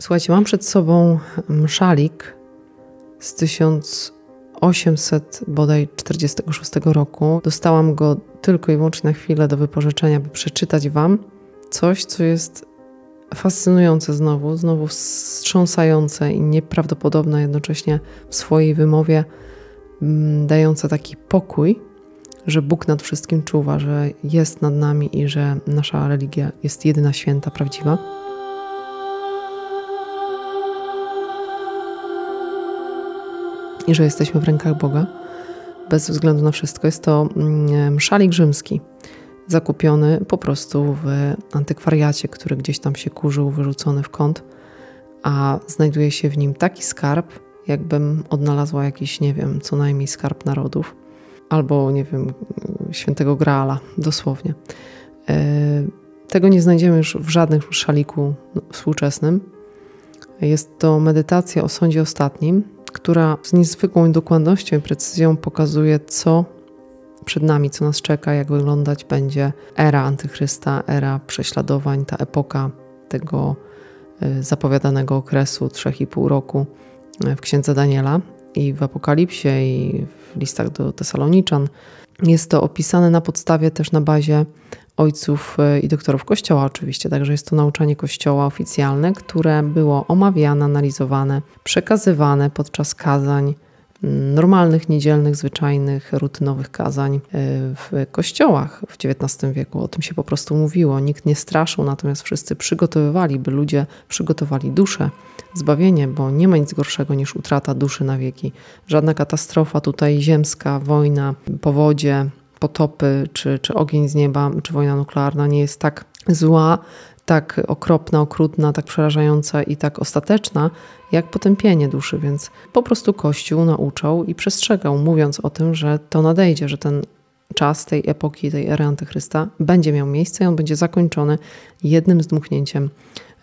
Słuchajcie, mam przed sobą mm, szalik z 1846 roku. Dostałam go tylko i wyłącznie na chwilę do wypożyczenia, by przeczytać wam coś, co jest fascynujące znowu, znowu wstrząsające i nieprawdopodobne jednocześnie w swojej wymowie, mm, dające taki pokój, że Bóg nad wszystkim czuwa, że jest nad nami i że nasza religia jest jedyna święta, prawdziwa. i że jesteśmy w rękach Boga, bez względu na wszystko, jest to mm, szalik rzymski, zakupiony po prostu w antykwariacie, który gdzieś tam się kurzył, wyrzucony w kąt, a znajduje się w nim taki skarb, jakbym odnalazła jakiś, nie wiem, co najmniej skarb narodów, albo, nie wiem, świętego Graala, dosłownie. E, tego nie znajdziemy już w żadnym szaliku no, współczesnym. Jest to medytacja o sądzie ostatnim, która z niezwykłą dokładnością i precyzją pokazuje, co przed nami, co nas czeka, jak wyglądać będzie era antychrysta, era prześladowań, ta epoka tego e, zapowiadanego okresu 3,5 roku e, w Księdze Daniela i w Apokalipsie i w listach do Tesaloniczan jest to opisane na podstawie też na bazie ojców e, i doktorów Kościoła, oczywiście, także jest to nauczanie Kościoła oficjalne, które było omawiane, analizowane, przekazywane podczas kazań normalnych, niedzielnych, zwyczajnych, rutynowych kazań e, w kościołach w XIX wieku. O tym się po prostu mówiło. Nikt nie straszył, natomiast wszyscy przygotowywali, by ludzie przygotowali duszę, zbawienie, bo nie ma nic gorszego niż utrata duszy na wieki. Żadna katastrofa tutaj ziemska, wojna, powodzie, potopy czy, czy ogień z nieba, czy wojna nuklearna nie jest tak zła, tak okropna, okrutna, tak przerażająca i tak ostateczna, jak potępienie duszy. Więc po prostu Kościół nauczał i przestrzegał, mówiąc o tym, że to nadejdzie, że ten czas tej epoki, tej ery antychrysta będzie miał miejsce i on będzie zakończony jednym zdmuchnięciem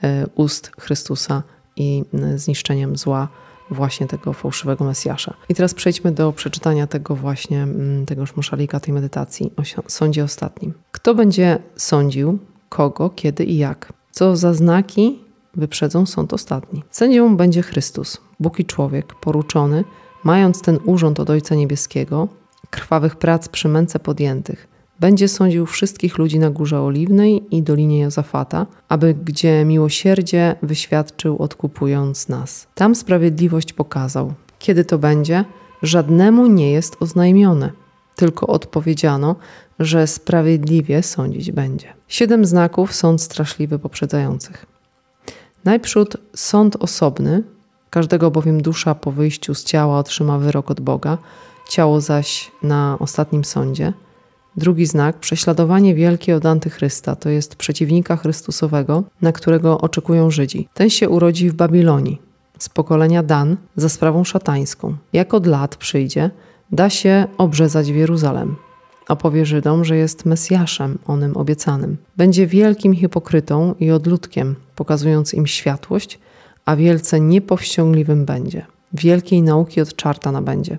e, ust Chrystusa i zniszczeniem zła właśnie tego fałszywego Mesjasza. I teraz przejdźmy do przeczytania tego właśnie, tegoż muszalika, tej medytacji o sądzie ostatnim. Kto będzie sądził, kogo, kiedy i jak. Co za znaki wyprzedzą sąd ostatni. Sędzią będzie Chrystus, Bóg i człowiek, poruczony, mając ten urząd od Ojca Niebieskiego, krwawych prac przy męce podjętych. Będzie sądził wszystkich ludzi na Górze Oliwnej i Dolinie Jozafata, aby gdzie miłosierdzie wyświadczył odkupując nas. Tam sprawiedliwość pokazał. Kiedy to będzie? Żadnemu nie jest oznajmione tylko odpowiedziano, że sprawiedliwie sądzić będzie. Siedem znaków sąd straszliwy poprzedzających. Najprzód sąd osobny, każdego bowiem dusza po wyjściu z ciała otrzyma wyrok od Boga, ciało zaś na ostatnim sądzie. Drugi znak prześladowanie wielkie od antychrysta, to jest przeciwnika Chrystusowego, na którego oczekują Żydzi. Ten się urodzi w Babilonii, z pokolenia Dan za sprawą szatańską. Jak od lat przyjdzie, da się obrzezać w Jeruzalem. Opowie Żydom, że jest Mesjaszem, onym obiecanym. Będzie wielkim hipokrytą i odludkiem, pokazując im światłość, a wielce niepowściągliwym będzie. Wielkiej nauki od czarta nabędzie.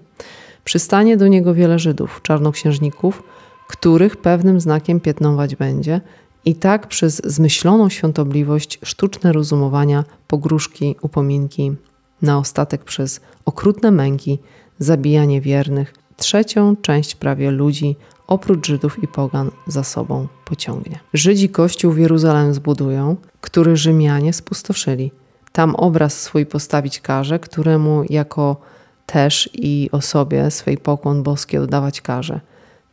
Przystanie do niego wiele Żydów, czarnoksiężników, których pewnym znakiem piętnować będzie i tak przez zmyśloną świątobliwość, sztuczne rozumowania, pogróżki, upominki, na ostatek przez okrutne męki zabijanie wiernych, trzecią część prawie ludzi oprócz Żydów i Pogan za sobą pociągnie. Żydzi kościół w Jeruzalem zbudują, który Rzymianie spustoszyli. Tam obraz swój postawić każe, któremu jako też i osobie swej pokłon boski oddawać każe.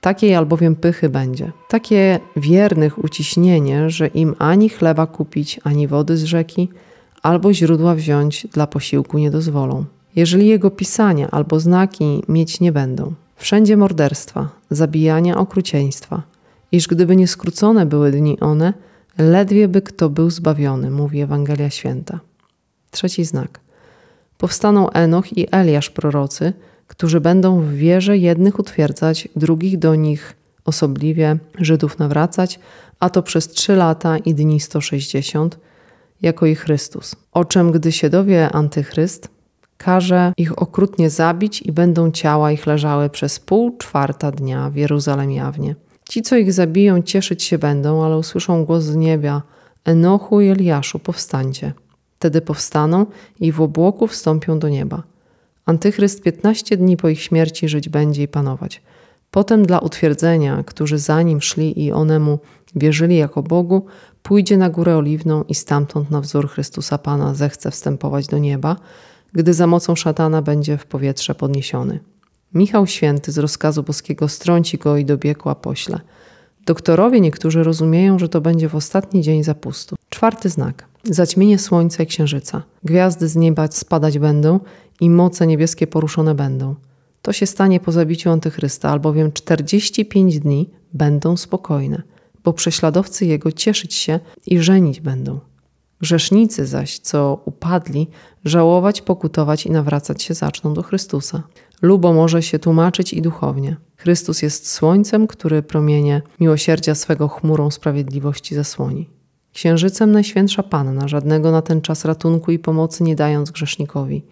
Takiej albowiem pychy będzie. Takie wiernych uciśnienie, że im ani chleba kupić, ani wody z rzeki, albo źródła wziąć dla posiłku nie dozwolą jeżeli jego pisania albo znaki mieć nie będą. Wszędzie morderstwa, zabijania, okrucieństwa. Iż gdyby nie skrócone były dni one, ledwie by kto był zbawiony, mówi Ewangelia Święta. Trzeci znak. Powstaną Enoch i Eliasz prorocy, którzy będą w wierze jednych utwierdzać, drugich do nich osobliwie Żydów nawracać, a to przez trzy lata i dni 160, jako i Chrystus. O czym, gdy się dowie antychryst, każe ich okrutnie zabić i będą ciała ich leżały przez pół czwarta dnia w Jeruzalem jawnie. Ci, co ich zabiją, cieszyć się będą, ale usłyszą głos z nieba: Enochu i Eliaszu, powstańcie. Wtedy powstaną i w obłoku wstąpią do nieba. Antychryst 15 dni po ich śmierci żyć będzie i panować. Potem dla utwierdzenia, którzy za nim szli i onemu wierzyli jako Bogu, pójdzie na górę oliwną i stamtąd na wzór Chrystusa Pana zechce wstępować do nieba, gdy za mocą szatana będzie w powietrze podniesiony. Michał Święty z rozkazu boskiego strąci go i dobiegła pośle. Doktorowie niektórzy rozumieją, że to będzie w ostatni dzień zapustu. Czwarty znak. Zaćmienie słońca i księżyca. Gwiazdy z nieba spadać będą i moce niebieskie poruszone będą. To się stanie po zabiciu antychrysta, albowiem 45 dni będą spokojne, bo prześladowcy jego cieszyć się i żenić będą. Grzesznicy zaś, co upadli, żałować, pokutować i nawracać się zaczną do Chrystusa. Lubo może się tłumaczyć i duchownie. Chrystus jest słońcem, który promienie miłosierdzia swego chmurą sprawiedliwości zasłoni. Księżycem Najświętsza Panna, żadnego na ten czas ratunku i pomocy nie dając grzesznikowi.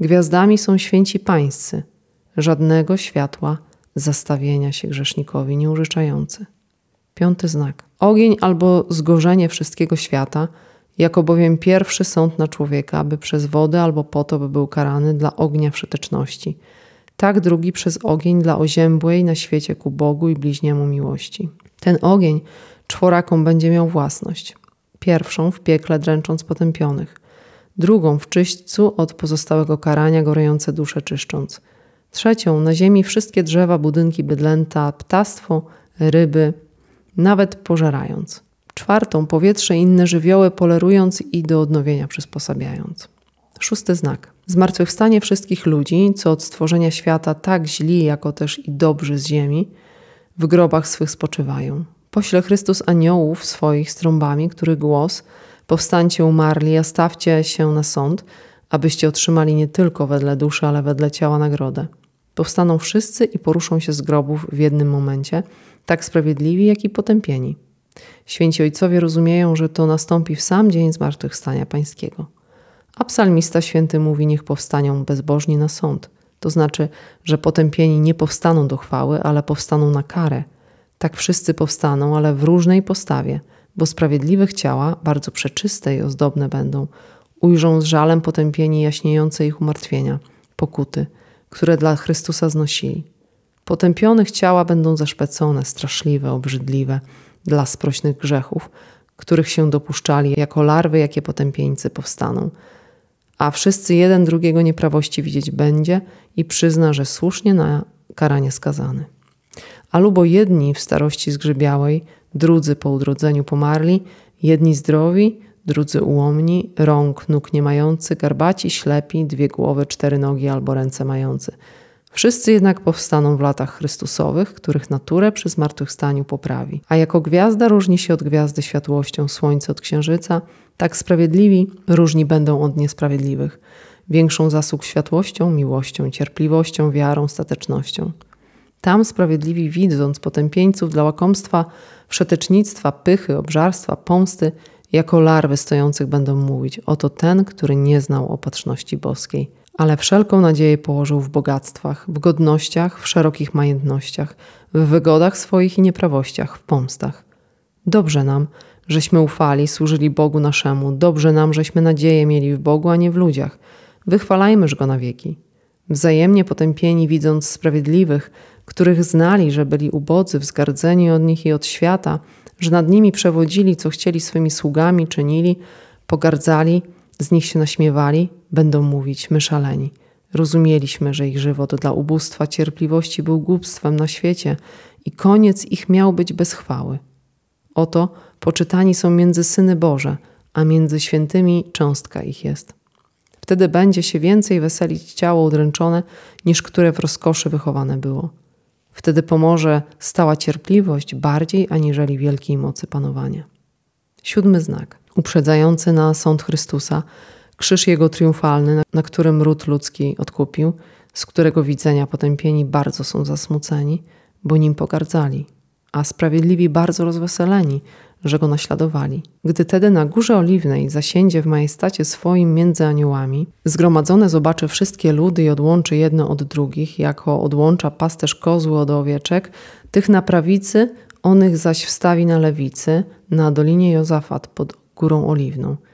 Gwiazdami są święci pańscy, żadnego światła zastawienia się grzesznikowi nie Piąty znak. Ogień albo zgorzenie wszystkiego świata – jako bowiem pierwszy sąd na człowieka, aby przez wodę albo potop był karany dla ognia wszyteczności. Tak drugi przez ogień dla oziębłej na świecie ku Bogu i bliźniemu miłości. Ten ogień czworaką będzie miał własność. Pierwszą w piekle dręcząc potępionych. Drugą w czyśćcu od pozostałego karania gorące dusze czyszcząc. Trzecią na ziemi wszystkie drzewa, budynki, bydlęta, ptactwo, ryby, nawet pożerając. Czwartą, powietrze i inne żywioły polerując i do odnowienia przysposabiając. Szósty znak. Zmartwychwstanie wszystkich ludzi, co od stworzenia świata tak źli, jako też i dobrzy z ziemi, w grobach swych spoczywają. Pośle Chrystus aniołów swoich z trąbami, który głos Powstańcie umarli, a stawcie się na sąd, abyście otrzymali nie tylko wedle duszy, ale wedle ciała nagrodę. Powstaną wszyscy i poruszą się z grobów w jednym momencie, tak sprawiedliwi, jak i potępieni. Święci ojcowie rozumieją, że to nastąpi w sam dzień zmartwychwstania pańskiego. A psalmista święty mówi: Niech powstanią bezbożni na sąd. To znaczy, że potępieni nie powstaną do chwały, ale powstaną na karę. Tak wszyscy powstaną, ale w różnej postawie, bo sprawiedliwych ciała, bardzo przeczyste i ozdobne będą, ujrzą z żalem potępieni jaśniejące ich umartwienia, pokuty, które dla Chrystusa znosili. Potępionych ciała będą zaszpecone, straszliwe, obrzydliwe dla sprośnych grzechów, których się dopuszczali jako larwy, jakie potępieńcy powstaną. A wszyscy jeden drugiego nieprawości widzieć będzie i przyzna, że słusznie na karanie skazany. Albo jedni w starości zgrzybiałej, drudzy po udrodzeniu pomarli, jedni zdrowi, drudzy ułomni, rąk, nóg nie mający, garbaci, ślepi, dwie głowy, cztery nogi albo ręce mający – Wszyscy jednak powstaną w latach Chrystusowych, których naturę przy zmartwychwstaniu poprawi. A jako gwiazda różni się od gwiazdy światłością słońce od księżyca, tak sprawiedliwi różni będą od niesprawiedliwych. Większą zasług światłością, miłością, cierpliwością, wiarą, statecznością. Tam sprawiedliwi widząc potępieńców dla łakomstwa, wszetecznictwa, pychy, obżarstwa, pomsty, jako larwy stojących będą mówić: Oto ten, który nie znał opatrzności boskiej, ale wszelką nadzieję położył w bogactwach, w godnościach, w szerokich majętnościach, w wygodach swoich i nieprawościach, w pomstach. Dobrze nam, żeśmy ufali, służyli Bogu naszemu, dobrze nam, żeśmy nadzieję mieli w Bogu, a nie w ludziach. Wychwalajmyż Go na wieki. Wzajemnie potępieni, widząc sprawiedliwych, których znali, że byli ubodzy, wzgardzeni od nich i od świata, że nad nimi przewodzili, co chcieli swymi sługami, czynili, pogardzali, z nich się naśmiewali, Będą mówić, my szaleni. Rozumieliśmy, że ich żywot dla ubóstwa, cierpliwości był głupstwem na świecie i koniec ich miał być bez chwały. Oto poczytani są między syny Boże, a między świętymi cząstka ich jest. Wtedy będzie się więcej weselić ciało udręczone, niż które w rozkoszy wychowane było. Wtedy pomoże stała cierpliwość bardziej aniżeli wielkiej mocy panowania. Siódmy znak, uprzedzający na sąd Chrystusa, krzyż jego triumfalny, na którym ród ludzki odkupił, z którego widzenia potępieni bardzo są zasmuceni, bo nim pogardzali, a sprawiedliwi bardzo rozweseleni, że go naśladowali. Gdy tedy na Górze Oliwnej zasiędzie w majestacie swoim między aniołami, zgromadzone zobaczy wszystkie ludy i odłączy jedno od drugich, jako odłącza pasterz kozły od owieczek, tych na prawicy, onych zaś wstawi na lewicy, na dolinie Jozafat pod Górą Oliwną –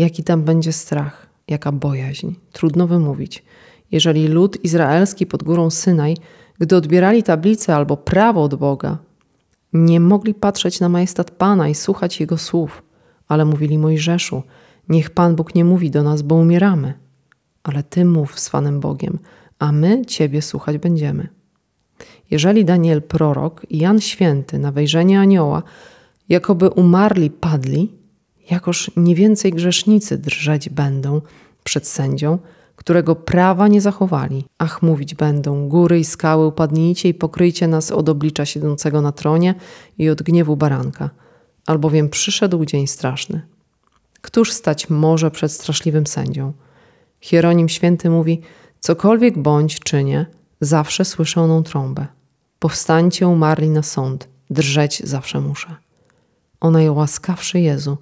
Jaki tam będzie strach, jaka bojaźń, trudno wymówić. Jeżeli lud izraelski pod górą Synaj, gdy odbierali tablicę albo prawo od Boga, nie mogli patrzeć na majestat Pana i słuchać Jego słów, ale mówili Mojżeszu, niech Pan Bóg nie mówi do nas, bo umieramy. Ale Ty mów z Panem Bogiem, a my Ciebie słuchać będziemy. Jeżeli Daniel prorok i Jan święty na wejrzenie anioła jakoby umarli, padli, jakoż nie więcej grzesznicy drżeć będą przed sędzią, którego prawa nie zachowali. Ach, mówić będą, góry i skały upadnijcie i pokryjcie nas od oblicza siedzącego na tronie i od gniewu baranka, albowiem przyszedł dzień straszny. Któż stać może przed straszliwym sędzią? Hieronim Święty mówi, cokolwiek bądź czynię, zawsze słyszę oną trąbę. Powstańcie umarli na sąd, drżeć zawsze muszę. O najłaskawszy Jezu,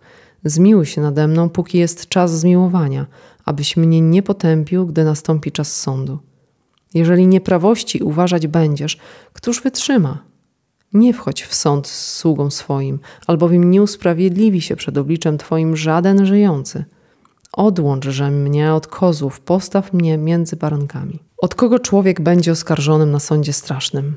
Zmiłuj się nade mną, póki jest czas zmiłowania, abyś mnie nie potępił, gdy nastąpi czas sądu. Jeżeli nieprawości uważać będziesz, któż wytrzyma? Nie wchodź w sąd z sługą swoim, albowiem nie usprawiedliwi się przed obliczem Twoim żaden żyjący. Odłączże mnie od kozłów, postaw mnie między barankami. Od kogo człowiek będzie oskarżonym na sądzie strasznym?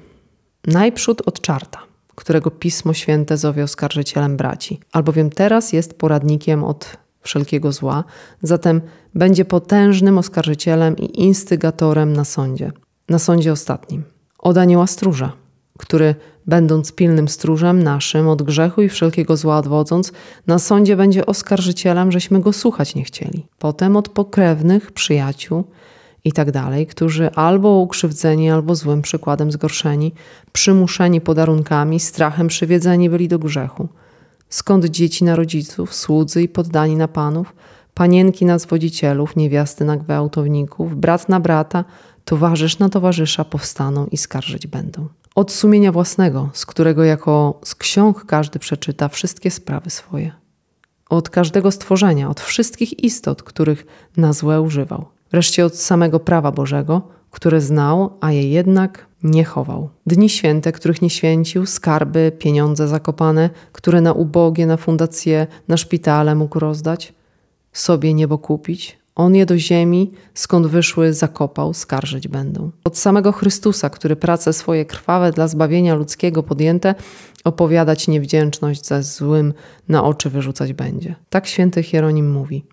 Najprzód od czarta którego Pismo Święte zowie oskarżycielem braci, albowiem teraz jest poradnikiem od wszelkiego zła, zatem będzie potężnym oskarżycielem i instygatorem na sądzie, na sądzie ostatnim. Od anioła stróża, który będąc pilnym stróżem naszym od grzechu i wszelkiego zła odwodząc, na sądzie będzie oskarżycielem, żeśmy go słuchać nie chcieli. Potem od pokrewnych, przyjaciół, i tak dalej, którzy albo ukrzywdzeni, albo złym przykładem zgorszeni, przymuszeni podarunkami, strachem przywiedzeni byli do grzechu. Skąd dzieci na rodziców, słudzy i poddani na panów, panienki na zwodzicielów, niewiasty na gwałtowników, brat na brata, towarzysz na towarzysza powstaną i skarżyć będą. Od sumienia własnego, z którego jako z ksiąg każdy przeczyta wszystkie sprawy swoje. Od każdego stworzenia, od wszystkich istot, których na złe używał wreszcie od samego prawa Bożego, które znał, a je jednak nie chował. Dni święte, których nie święcił, skarby, pieniądze zakopane, które na ubogie, na fundacje, na szpitale mógł rozdać, sobie niebo kupić, on je do ziemi, skąd wyszły, zakopał, skarżyć będą. Od samego Chrystusa, który prace swoje krwawe dla zbawienia ludzkiego podjęte, opowiadać niewdzięczność za złym na oczy wyrzucać będzie. Tak święty Hieronim mówi.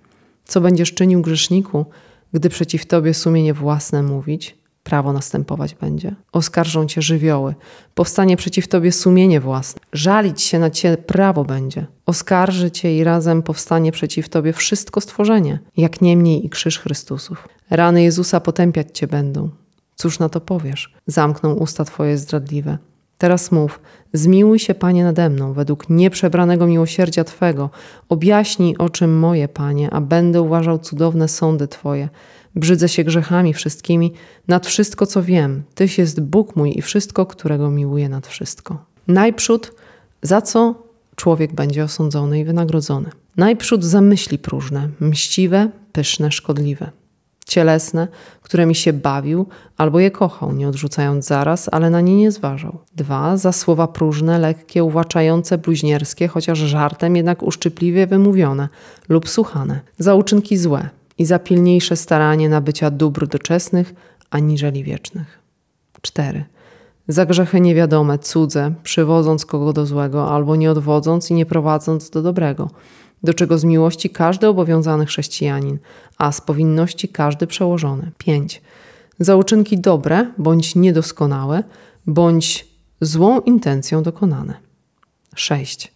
Co będziesz czynił grzeszniku, gdy przeciw tobie sumienie własne mówić, prawo następować będzie. Oskarżą cię żywioły, powstanie przeciw tobie sumienie własne, żalić się na cię prawo będzie. Oskarży cię i razem powstanie przeciw tobie wszystko stworzenie, jak niemniej i krzyż Chrystusów. Rany Jezusa potępiać cię będą. Cóż na to powiesz? Zamkną usta twoje zdradliwe. Teraz mów, zmiłuj się, Panie, nade mną, według nieprzebranego miłosierdzia Twego. Objaśnij czym moje, Panie, a będę uważał cudowne sądy Twoje. Brzydzę się grzechami wszystkimi, nad wszystko, co wiem. Tyś jest Bóg mój i wszystko, którego miłuję nad wszystko. Najprzód, za co człowiek będzie osądzony i wynagrodzony. Najprzód za myśli próżne, mściwe, pyszne, szkodliwe cielesne, którymi się bawił albo je kochał, nie odrzucając zaraz, ale na nie nie zważał. Dwa, za słowa próżne, lekkie, uwłaczające, bluźnierskie, chociaż żartem jednak uszczypliwie wymówione lub słuchane. Za uczynki złe i za pilniejsze staranie nabycia dóbr doczesnych aniżeli wiecznych. Cztery za grzechy niewiadome, cudze, przywodząc kogo do złego, albo nie odwodząc i nie prowadząc do dobrego, do czego z miłości każdy obowiązany chrześcijanin, a z powinności każdy przełożony. 5. Za uczynki dobre bądź niedoskonałe, bądź złą intencją dokonane. 6.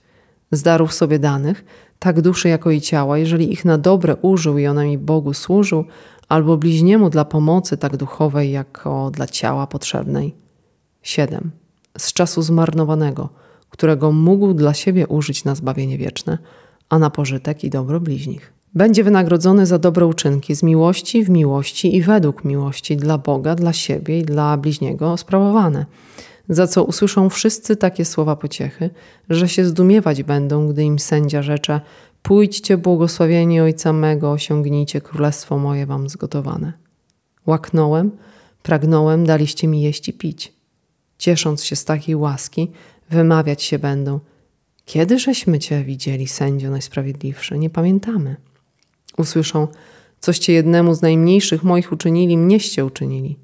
Z darów sobie danych, tak duszy jako i ciała, jeżeli ich na dobre użył i one mi Bogu służył, albo bliźniemu dla pomocy tak duchowej, jako dla ciała potrzebnej. 7. Z czasu zmarnowanego, którego mógł dla siebie użyć na zbawienie wieczne, a na pożytek i dobro bliźnich. Będzie wynagrodzony za dobre uczynki z miłości, w miłości i według miłości dla Boga, dla siebie i dla bliźniego sprawowane. Za co usłyszą wszyscy takie słowa pociechy, że się zdumiewać będą, gdy im sędzia rzecze: Pójdźcie błogosławieni Ojca mego, osiągnijcie królestwo moje wam zgotowane. Łaknąłem, pragnąłem, daliście mi jeść i pić. Ciesząc się z takiej łaski, wymawiać się będą – kiedy żeśmy Cię widzieli, sędzio najsprawiedliwszy? Nie pamiętamy. Usłyszą, coście jednemu z najmniejszych moich uczynili, mnieście uczynili.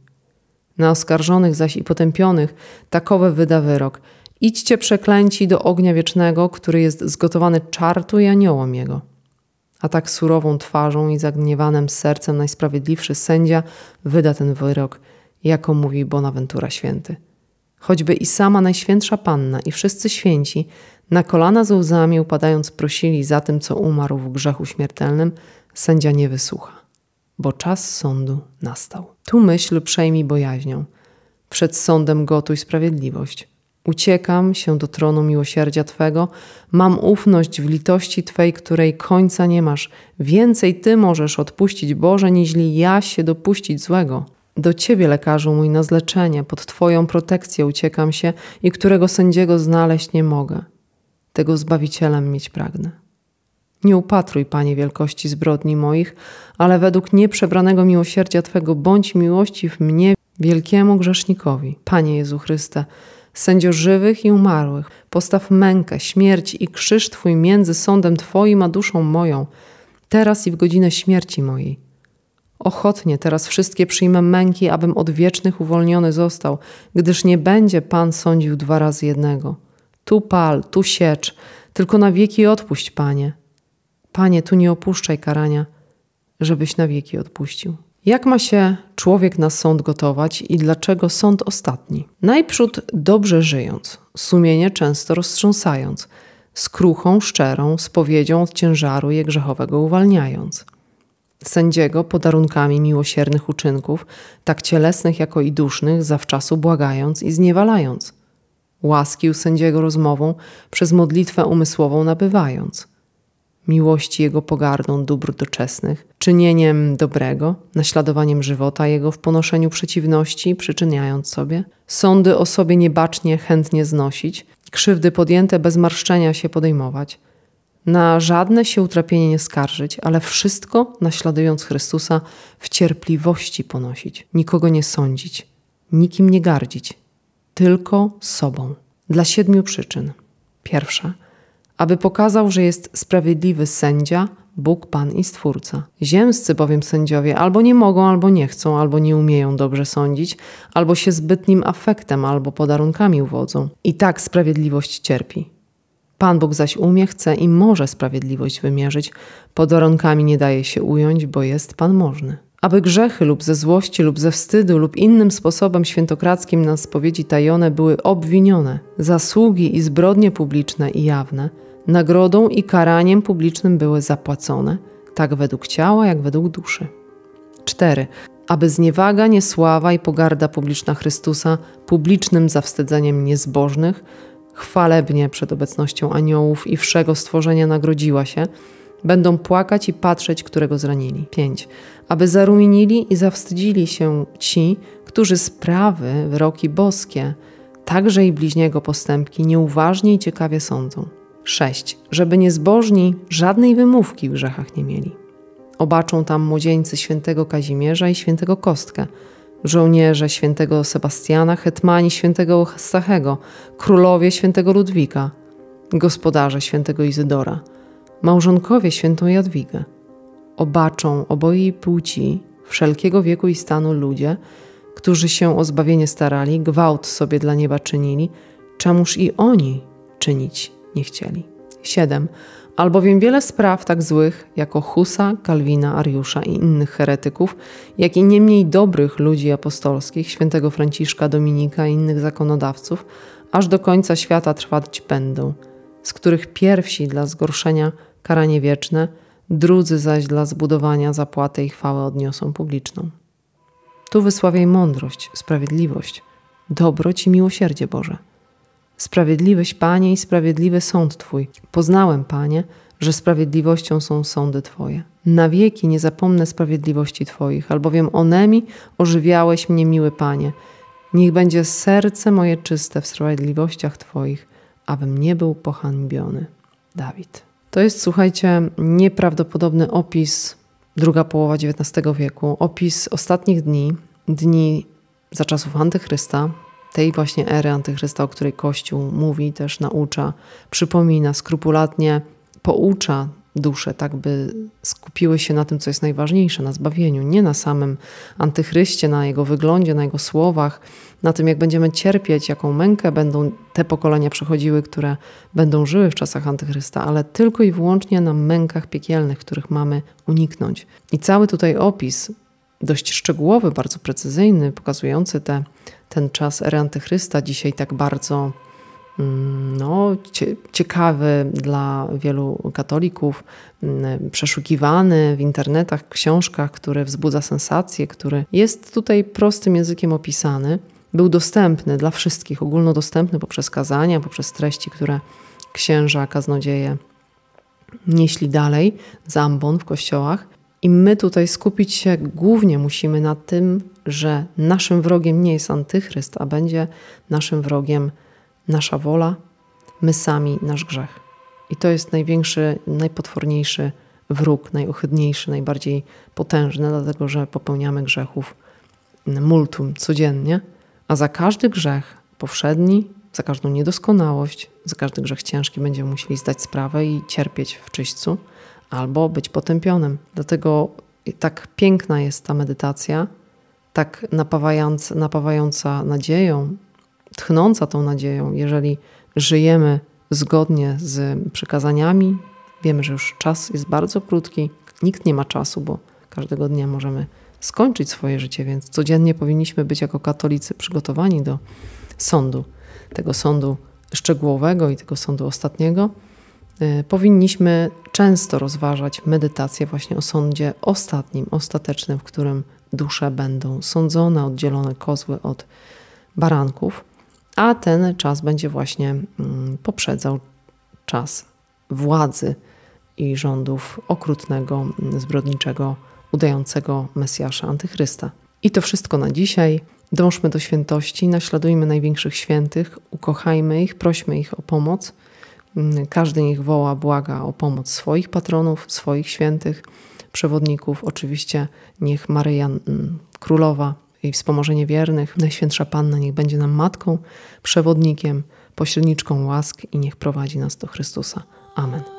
Na oskarżonych zaś i potępionych takowe wyda wyrok. Idźcie przeklęci do ognia wiecznego, który jest zgotowany czartu i aniołom jego. A tak surową twarzą i zagniewanym sercem najsprawiedliwszy sędzia wyda ten wyrok, jako mówi Bonaventura Święty choćby i sama Najświętsza Panna i wszyscy święci, na kolana z łzami upadając prosili za tym, co umarł w grzechu śmiertelnym, sędzia nie wysłucha, bo czas sądu nastał. Tu myśl przejmij bojaźnią. Przed sądem gotuj sprawiedliwość. Uciekam się do tronu miłosierdzia Twego, mam ufność w litości Twej, której końca nie masz. Więcej Ty możesz odpuścić Boże, niźli ja się dopuścić złego. Do Ciebie, lekarzu mój, na zleczenie, pod Twoją protekcję uciekam się i którego sędziego znaleźć nie mogę. Tego Zbawicielem mieć pragnę. Nie upatruj, Panie, wielkości zbrodni moich, ale według nieprzebranego miłosierdzia Twego bądź miłości w mnie, wielkiemu grzesznikowi. Panie Jezu Chryste, sędzio żywych i umarłych, postaw mękę, śmierć i krzyż Twój między sądem Twoim a duszą moją, teraz i w godzinę śmierci mojej. Ochotnie teraz wszystkie przyjmę męki, abym od wiecznych uwolniony został, gdyż nie będzie Pan sądził dwa razy jednego. Tu pal, tu siecz, tylko na wieki odpuść, Panie. Panie, tu nie opuszczaj karania, żebyś na wieki odpuścił. Jak ma się człowiek na sąd gotować i dlaczego sąd ostatni? Najprzód dobrze żyjąc, sumienie często roztrząsając, skruchą szczerą, spowiedzią od ciężaru je grzechowego uwalniając – sędziego podarunkami miłosiernych uczynków, tak cielesnych jako i dusznych, zawczasu błagając i zniewalając. Łaski u sędziego rozmową, przez modlitwę umysłową nabywając. Miłości jego pogardą dóbr doczesnych, czynieniem dobrego, naśladowaniem żywota jego w ponoszeniu przeciwności, przyczyniając sobie, sądy o sobie niebacznie chętnie znosić, krzywdy podjęte bez marszczenia się podejmować – na żadne się utrapienie nie skarżyć, ale wszystko, naśladując Chrystusa, w cierpliwości ponosić, nikogo nie sądzić, nikim nie gardzić, tylko sobą. Dla siedmiu przyczyn. Pierwsza, aby pokazał, że jest sprawiedliwy sędzia, Bóg, Pan i Stwórca. Ziemscy bowiem sędziowie albo nie mogą, albo nie chcą, albo nie umieją dobrze sądzić, albo się zbytnim afektem, albo podarunkami uwodzą. I tak sprawiedliwość cierpi Pan Bóg zaś umie, chce i może sprawiedliwość wymierzyć. Podarunkami nie daje się ująć, bo jest Pan możny. Aby grzechy lub ze złości lub ze wstydu lub innym sposobem świętokradzkim na spowiedzi tajone były obwinione, zasługi i zbrodnie publiczne i jawne, nagrodą i karaniem publicznym były zapłacone, tak według ciała, jak według duszy. 4. Aby zniewaga, niesława i pogarda publiczna Chrystusa publicznym zawstydzeniem niezbożnych chwalebnie przed obecnością aniołów i wszego stworzenia nagrodziła się, będą płakać i patrzeć, którego zranili. 5. Aby zarumienili i zawstydzili się ci, którzy sprawy, wyroki boskie, także i bliźniego postępki nieuważnie i ciekawie sądzą. 6. Żeby niezbożni żadnej wymówki w grzechach nie mieli. Obaczą tam młodzieńcy świętego Kazimierza i świętego Kostkę – żołnierze świętego Sebastiana, hetmani świętego Stachego, królowie świętego Ludwika, gospodarze świętego Izydora, małżonkowie świętą Jadwigę. Obaczą obojej płci, wszelkiego wieku i stanu ludzie, którzy się o zbawienie starali, gwałt sobie dla nieba czynili, czemuż i oni czynić nie chcieli. 7 albowiem wiele spraw tak złych, jako Husa, Kalwina, Ariusza i innych heretyków, jak i nie mniej dobrych ludzi apostolskich, świętego Franciszka, Dominika i innych zakonodawców, aż do końca świata trwać będą, z których pierwsi dla zgorszenia karanie wieczne, drudzy zaś dla zbudowania zapłaty i chwałę odniosą publiczną. Tu wysławiaj mądrość, sprawiedliwość, dobroć i miłosierdzie Boże. Sprawiedliwyś Panie i sprawiedliwy sąd Twój. Poznałem, Panie, że sprawiedliwością są sądy Twoje. Na wieki nie zapomnę sprawiedliwości Twoich, albowiem onemi ożywiałeś mnie, miły Panie. Niech będzie serce moje czyste w sprawiedliwościach Twoich, abym nie był pohańbiony. Dawid. To jest, słuchajcie, nieprawdopodobny opis, druga połowa XIX wieku, opis ostatnich dni, dni za czasów Antychrysta, tej właśnie ery antychrysta, o której Kościół mówi, też naucza, przypomina, skrupulatnie poucza dusze, tak by skupiły się na tym, co jest najważniejsze, na zbawieniu, nie na samym antychryście, na jego wyglądzie, na jego słowach, na tym, jak będziemy cierpieć, jaką mękę będą te pokolenia przechodziły, które będą żyły w czasach antychrysta, ale tylko i wyłącznie na mękach piekielnych, których mamy uniknąć. I cały tutaj opis dość szczegółowy, bardzo precyzyjny, pokazujący te, ten czas ery antychrysta, dzisiaj tak bardzo mm, no, ciekawy dla wielu katolików, mm, przeszukiwany w internetach, książkach, który wzbudza sensacje, który jest tutaj prostym językiem opisany. Był dostępny dla wszystkich, ogólnodostępny poprzez kazania, poprzez treści, które księża, kaznodzieje nieśli dalej z ambon w kościołach. I my tutaj skupić się głównie musimy na tym, że naszym wrogiem nie jest antychryst, a będzie naszym wrogiem nasza wola, my sami, nasz grzech. I to jest największy, najpotworniejszy wróg, najohydniejszy, najbardziej potężny, dlatego że popełniamy grzechów multum codziennie, a za każdy grzech powszedni, za każdą niedoskonałość, za każdy grzech ciężki będziemy musieli zdać sprawę i cierpieć w czyśćcu albo być potępionym. Dlatego tak piękna jest ta medytacja, tak napawająca, napawająca nadzieją, tchnąca tą nadzieją, jeżeli żyjemy zgodnie z przykazaniami. Wiemy, że już czas jest bardzo krótki, nikt nie ma czasu, bo każdego dnia możemy skończyć swoje życie, więc codziennie powinniśmy być jako katolicy przygotowani do sądu, tego sądu szczegółowego i tego sądu ostatniego. E, powinniśmy często rozważać medytację właśnie o sądzie ostatnim, ostatecznym, w którym dusze będą sądzone, oddzielone kozły od baranków, a ten czas będzie właśnie mm, poprzedzał czas władzy i rządów okrutnego, mm, zbrodniczego, udającego Mesjasza Antychrysta. I to wszystko na dzisiaj. Dążmy do świętości, naśladujmy największych świętych, ukochajmy ich, prośmy ich o pomoc – Mm, każdy niech woła, błaga o pomoc swoich patronów, swoich świętych, przewodników. Oczywiście niech Maryja mm, Królowa i wspomożenie wiernych, Najświętsza Panna niech będzie nam matką, przewodnikiem, pośredniczką łask i niech prowadzi nas do Chrystusa. Amen.